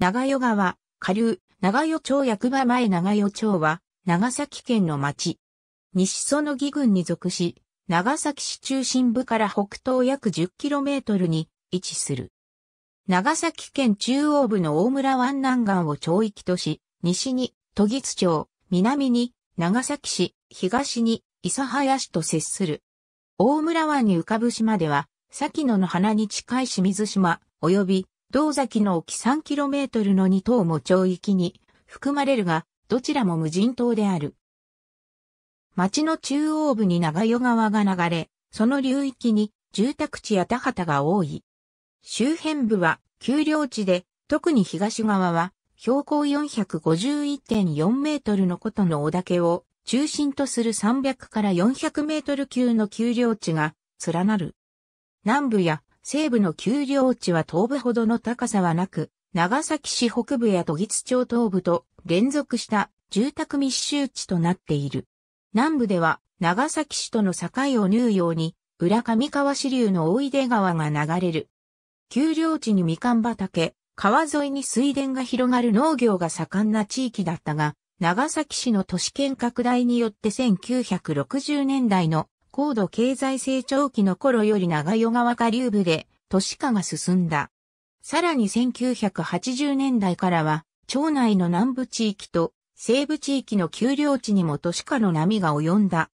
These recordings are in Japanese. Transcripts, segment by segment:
長与川、下流、長与町役場前長与町は、長崎県の町。西園木郡に属し、長崎市中心部から北東約 10km に位置する。長崎県中央部の大村湾南岸を町域とし、西に都議津町、南に長崎市、東に諫早市と接する。大村湾に浮かぶ島では、先野の花に近い清水島、及び銅崎の沖 3km の2島も町域に含まれるが、どちらも無人島である。町の中央部に長与川が流れ、その流域に住宅地や田畑が多い。周辺部は丘陵地で、特に東側は標高451.4メートルのことの小岳を中心とする300から400メートル級の丘陵地が連なる。南部や西部の丘陵地は東部ほどの高さはなく、長崎市北部や都議津町東部と連続した住宅密集地となっている。南部では長崎市との境を縫うように、浦上川支流の大井出川が流れる。丘陵地にみかん畑、川沿いに水田が広がる農業が盛んな地域だったが、長崎市の都市圏拡大によって1960年代の高度経済成長期の頃より長与川下流部で都市化が進んだ。さらに1980年代からは、町内の南部地域と西部地域の丘陵地にも都市化の波が及んだ。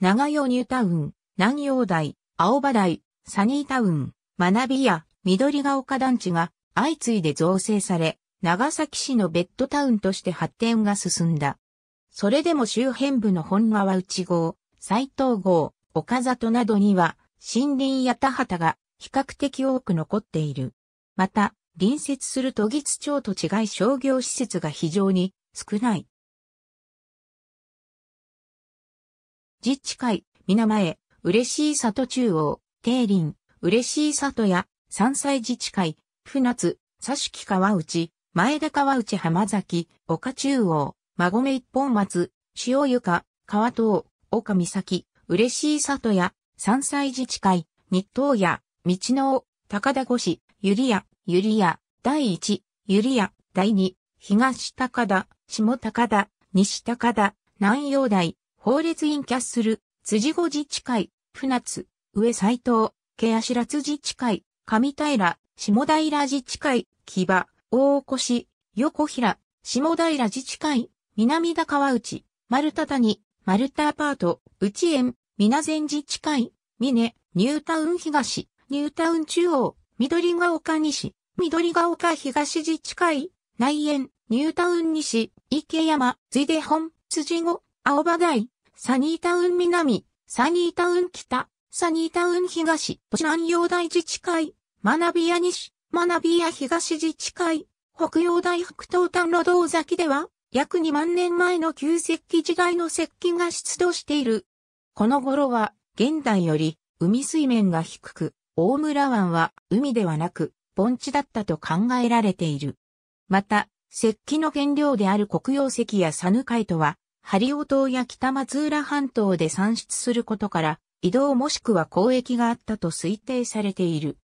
長与ニュータウン、南洋台、青葉台、サニータウン、学びや緑が丘団地が相次いで造成され、長崎市のベッドタウンとして発展が進んだ。それでも周辺部の本川内号、斎藤郷、岡里などには森林や田畑が比較的多く残っている。また、隣接する都議津町と違い商業施設が非常に少ない。自治会、皆前、嬉しい里中央、定林、嬉しい里や、山菜自治会、船津、佐敷川内、前田川内浜崎、岡中央、馬込一本松、塩床、川東、岡咲、嬉しい里や、山菜自治会、日東屋、道の尾、高田越し、ゆりや、ゆりや、第一、ゆりや、第二、東高田、下高田、西高田、南洋台、法律院キャッスル、辻子自治会、船津、上斎藤、毛足らラ自治会、上平、下平自治会、木場、大越、横平、下平自治会、南田川内、丸田谷、マルタアパート、内園、皆前自治会、峰、ニュータウン東、ニュータウン中央、緑ヶ丘西、緑ヶ丘東自治会、内園、ニュータウン西、池山、随デ本、辻後、青葉台、サニータウン南、サニータウン北、サニータウン東、都市南洋大自治会、学び屋西、学び屋東自治会、北洋大北東端路道崎では、約2万年前の旧石器時代の石器が出土している。この頃は、現代より、海水面が低く、大村湾は海ではなく、盆地だったと考えられている。また、石器の原料である黒曜石やサヌカイトは、ハリオ島や北松浦半島で産出することから、移動もしくは交易があったと推定されている。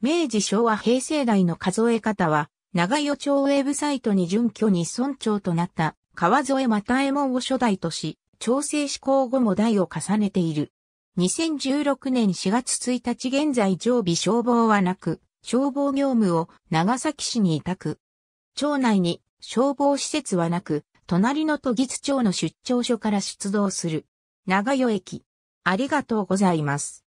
明治昭和平成代の数え方は、長与町ウェブサイトに準拠に村長となった川添又右衛門を初代とし、調整施行後も代を重ねている。2016年4月1日現在常備消防はなく、消防業務を長崎市に委託。町内に消防施設はなく、隣の都議津町の出張所から出動する。長与駅。ありがとうございます。